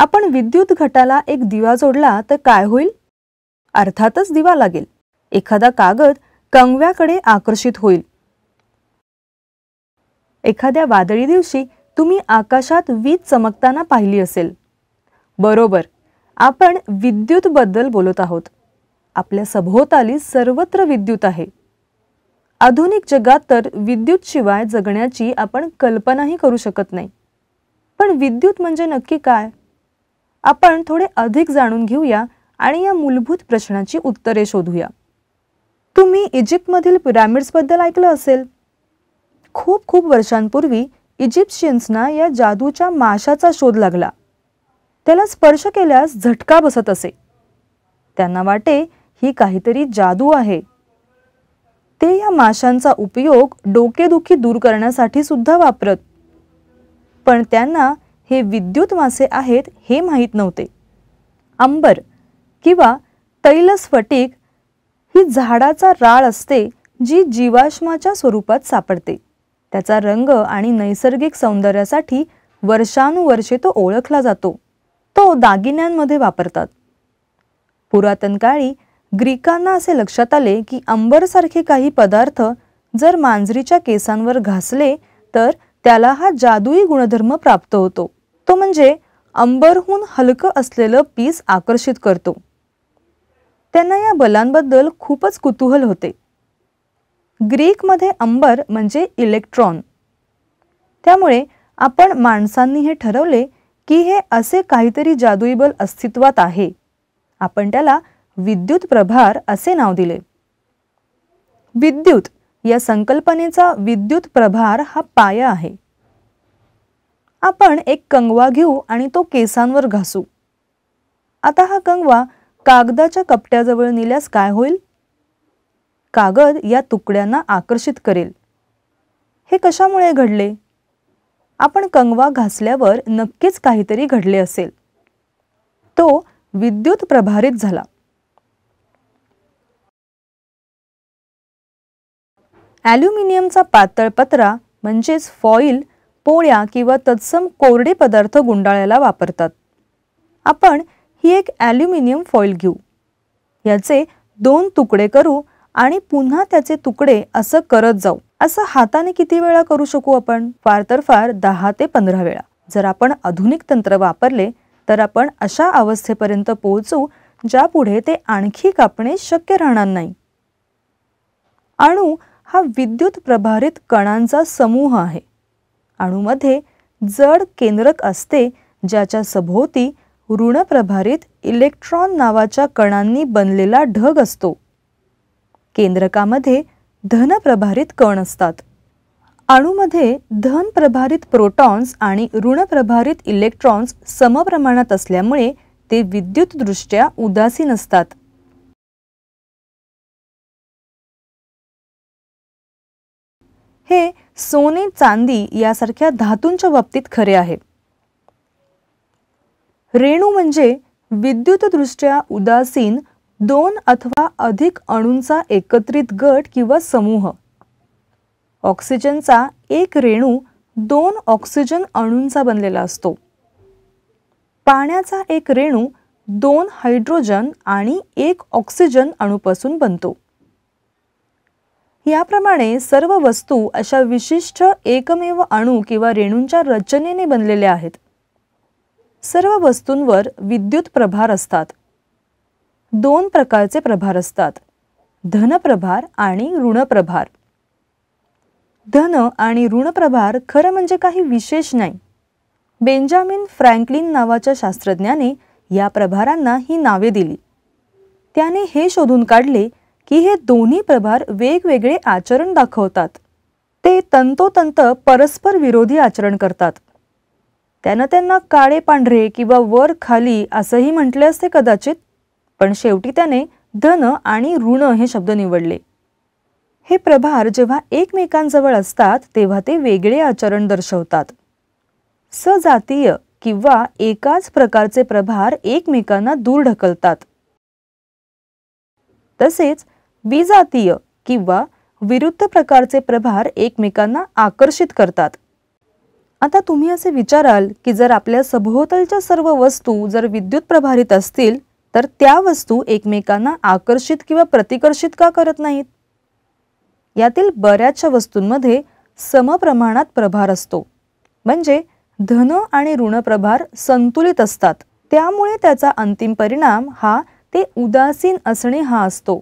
आपण विद्युत घटाला एक दिवा जोडला तर काय होईल अर्थातच दिवा लागेल एखादा कागद कंगव्याकडे आकर्षित होईल एखाद्या वादळी दिवशी तुम्ही आकाशात वीज चमकताना पाहिली असेल बरोबर आपण विद्युत बद्दल बोलत आहोत आपल्या सभोवताली सर्वत्र विद्युत आहे आधुनिक जगात तर विद्युत शिवाय जगण्याची आपण कल्पनाही करू शकत नाही पण विद्युत म्हणजे नक्की काय आपण थोडे अधिक जाणून घेऊया आणि या मूलभूत प्रश्नाची उत्तरे शोधूया तुम्ही इजिप्तमधील पिरामिड्सबद्दल ऐकलं असेल खूप खूप वर्षांपूर्वी इजिप्शियन्सना या जादूच्या माशाचा शोध लागला त्याला स्पर्श केल्यास झटका बसत असे त्यांना वाटे ही काहीतरी जादू आहे ते या माशांचा उपयोग डोकेदुखी दूर करण्यासाठी सुद्धा वापरत पण त्यांना हे विद्युत मासे आहेत हे माहीत नव्हते अंबर किंवा तैलस्फटिक ही झाडाचा राळ असते जी जीवाश्माच्या स्वरूपात सापडते त्याचा रंग आणि नैसर्गिक सौंदर्यासाठी वर्षानुवर्षे तो ओळखला जातो तो दागिन्यांमध्ये वापरतात पुरातन काळी ग्रीकांना असे लक्षात आले की अंबरसारखे काही पदार्थ जर मांजरीच्या केसांवर घासले तर त्याला हा जादुई गुणधर्म प्राप्त होतो तो म्हणजे अंबरहून हलकं असलेलं पीस आकर्षित करतो त्यांना या बलांबद्दल खूपच कुतूहल होते ग्रीकमध्ये अंबर म्हणजे इलेक्ट्रॉन त्यामुळे आपण माणसांनी हे ठरवले की हे असे काहीतरी जादुई बल अस्तित्वात आहे आपण त्याला विद्युत प्रभार असे नाव दिले विद्युत या संकल्पनेचा विद्युत प्रभार हा पाया आहे आपण एक कंगवा घेऊ आणि तो केसांवर घासू आता हा कंगवा कागदाच्या कपट्याजवळ नेल्यास काय होईल कागद या तुकड्यांना आकर्षित करेल हे कशामुळे घडले आपण कंगवा घासल्यावर नक्कीच काहीतरी घडले असेल तो विद्युत प्रभारित झाला ॲल्युमिनियमचा पातळ पत्रा म्हणजेच फॉईल पोळ्या किंवा तत्सम कोरडे पदार्थ गुंडाळ्याला वापरतात आपण ही एक ॲल्युमिनियम फॉईल घेऊ याचे दोन तुकडे करू आणि पुन्हा त्याचे तुकडे असं करत जाऊ असं हाताने किती वेळा करू शकू आपण फार तर फार दहा ते पंधरा वेळा जर आपण आधुनिक तंत्र वापरले तर आपण अशा अवस्थेपर्यंत पोहोचू ज्यापुढे ते आणखी कापणे शक्य राहणार नाही अणू हा विद्युत प्रभारित कणांचा समूह आहे अणूमध्ये जड केंद्रक असते ज्याच्या सभोवती प्रभारित इलेक्ट्रॉन नावाच्या कणांनी बनलेला ढग असतो केंद्रकामध्ये धन प्रभारित कण असतात अणूमध्ये धन प्रभारित प्रोटॉन्स आणि ऋण प्रभारित इलेक्ट्रॉन्स समप्रमाणात असल्यामुळे ते विद्युतदृष्ट्या उदासीन असतात हे सोने चांदी यासारख्या धातूंच्या बाबतीत खरे आहे रेणू म्हणजे विद्युतदृष्ट्या उदासीन दोन अथवा अधिक अणूंचा एकत्रित गट किंवा समूह ऑक्सिजनचा एक रेणू दोन ऑक्सिजन अणूंचा बनलेला असतो पाण्याचा एक रेणू दोन हायड्रोजन आणि एक ऑक्सिजन अणूपासून बनतो याप्रमाणे सर्व वस्तू अशा विशिष्ट एकमेव अणू किंवा रेणूंच्या रचनेने बनलेल्या आहेत सर्व वस्तूंवर विद्युत प्रभार असतात दोन प्रकारचे प्रभार असतात धनप्रभार आणि ऋणप्रभार धन आणि ऋणप्रभार खरं म्हणजे काही विशेष नाही बेंजामिन फ्रँकलिन नावाच्या शास्त्रज्ञाने या प्रभारांना ही नावे दिली त्याने हे शोधून काढले की हे दोन्ही प्रभार वेगवेगळे आचरण दाखवतात ते तंतोतंत परस्पर विरोधी आचरण करतात त्यानं त्यांना काळे पांढरे किंवा वर खाली असंही म्हटले असते कदाचित पण शेवटी त्याने धन आणि ऋण हे शब्द निवडले हे प्रभार जेव्हा एकमेकांजवळ असतात तेव्हा ते वेगळे आचरण दर्शवतात सजातीय किंवा एकाच प्रकारचे प्रभार एकमेकांना दूर ढकलतात तसेच विजातीय किंवा विरुद्ध प्रकारचे प्रभार एकमेकांना आकर्षित करतात आता तुम्ही असे विचाराल की जर आपल्या सभोवतालच्या सर्व वस्तू जर विद्युत प्रभारित असतील तर त्या वस्तू एकमेकांना आकर्षित किंवा प्रतिकर्षित का करत नाहीत यातील बऱ्याचशा वस्तूंमध्ये समप्रमाणात प्रभार असतो म्हणजे धन आणि ऋणप्रभार संतुलित असतात त्यामुळे त्याचा अंतिम परिणाम हा ते उदासीन असणे हा असतो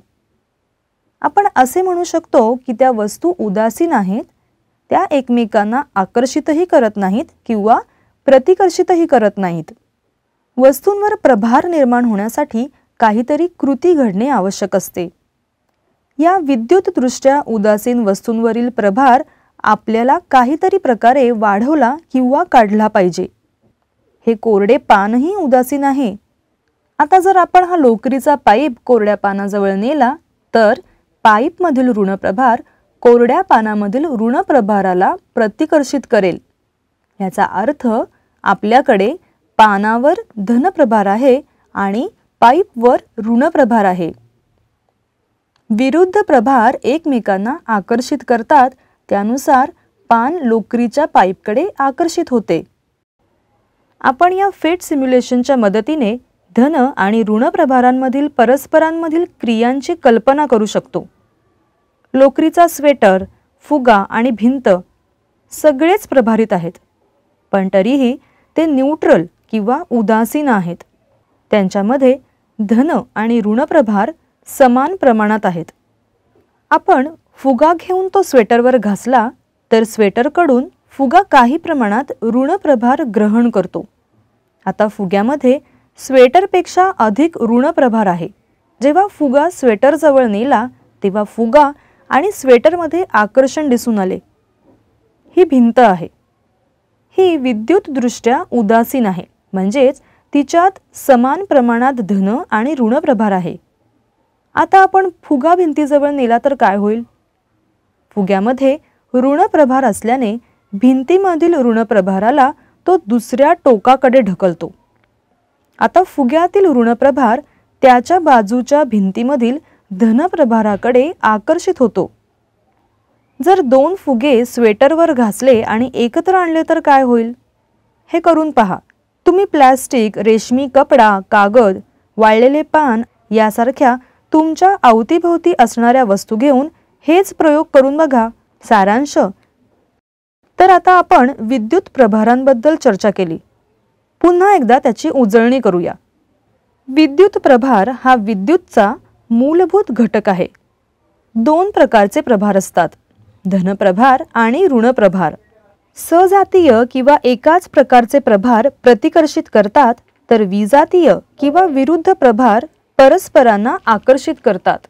आपण असे म्हणू शकतो की त्या वस्तू उदासीन आहेत त्या एकमेकांना आकर्षितही करत नाहीत किंवा प्रतिकर्षितही करत नाहीत वस्तूंवर प्रभार निर्माण होण्यासाठी काहीतरी कृती घडणे आवश्यक असते या विद्युतदृष्ट्या उदासीन वस्तूंवरील प्रभार आपल्याला काहीतरी प्रकारे वाढवला किंवा काढला पाहिजे हे कोरडे पानही उदासीन आहे आता जर आपण हा लोकरीचा पाईप कोरड्या पानाजवळ नेला तर पाईपमधील ऋणप्रभार कोरड्या पानामधील ऋणप्रभाराला प्रतिकर्षित करेल याचा अर्थ आपल्याकडे पानावर धनप्रभार आहे आणि पाईपवर ऋणप्रभार आहे विरुद्ध प्रभार एकमेकांना आकर्षित करतात त्यानुसार पान लोकरीच्या पाईपकडे आकर्षित होते आपण या फेट सिम्युलेशनच्या मदतीने धन आणि ऋणप्रभारांमधील परस्परांमधील क्रियांची कल्पना करू शकतो लोकरीचा स्वेटर फुगा आणि भिंत सगळेच प्रभारित आहेत पण तरीही ते न्यूट्रल किंवा उदासीन आहेत त्यांच्यामध्ये धन आणि ऋणप्रभार समान प्रमाणात आहेत आपण फुगा घेऊन तो स्वेटरवर घासला तर स्वेटरकडून फुगा काही प्रमाणात ऋणप्रभार ग्रहण करतो आता फुग्यामध्ये स्वेटरपेक्षा अधिक ऋणप्रभार आहे जेव्हा फुगा स्वेटरजवळ नेला तेव्हा फुगा आणि स्वेटरमध्ये आकर्षण दिसून आले ही भिंत आहे ही विद्युतदृष्ट्या उदासीन आहे म्हणजेच तिच्यात समान प्रमाणात धन आणि ऋणप्रभार आहे आता आपण फुगा भिंतीजवळ नेला तर काय होईल फुग्यामध्ये ऋणप्रभार असल्याने भिंतीमधील ऋणप्रभाराला तो दुसऱ्या टोकाकडे ढकलतो आता फुग्यातील ऋणप्रभार त्याच्या बाजूच्या भिंतीमधील धनप्रभाराकडे आकर्षित होतो जर दोन फुगे स्वेटरवर घासले आणि एकत्र आणले तर काय होईल हे करून पहा तुम्ही प्लॅस्टिक रेशमी कपडा कागद वाळलेले पान यासारख्या तुमच्या अवतीभोवती असणाऱ्या वस्तू घेऊन हेच प्रयोग करून बघा सारांश तर आता आपण विद्युत प्रभारांबद्दल चर्चा केली पुन्हा एकदा त्याची उजळणी करूया विद्युत प्रभार हा विद्युतचा मूलभूत घटक आहे दोन प्रकारचे प्रभार असतात धनप्रभार आणि ऋणप्रभार सजातीय किंवा एकाच प्रकारचे प्रभार प्रतिकर्षित करतात तर विजातीय किंवा विरुद्ध प्रभार परस्परांना आकर्षित करतात